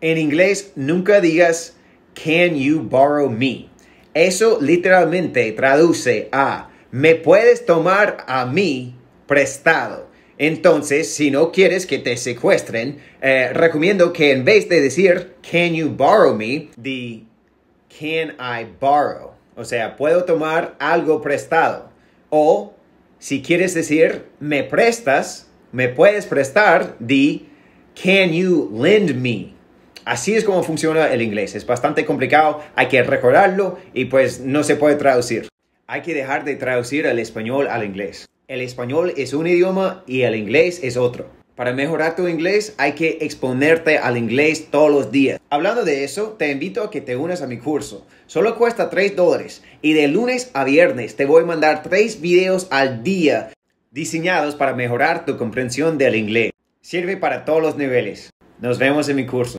En inglés, nunca digas, can you borrow me? Eso literalmente traduce a, me puedes tomar a mí prestado. Entonces, si no quieres que te secuestren, eh, recomiendo que en vez de decir, can you borrow me, di, can I borrow? O sea, puedo tomar algo prestado. O si quieres decir, me prestas, me puedes prestar, di, can you lend me? Así es como funciona el inglés. Es bastante complicado, hay que recordarlo y pues no se puede traducir. Hay que dejar de traducir el español al inglés. El español es un idioma y el inglés es otro. Para mejorar tu inglés hay que exponerte al inglés todos los días. Hablando de eso, te invito a que te unas a mi curso. Solo cuesta 3 dólares y de lunes a viernes te voy a mandar 3 videos al día diseñados para mejorar tu comprensión del inglés. Sirve para todos los niveles. Nos vemos en mi curso.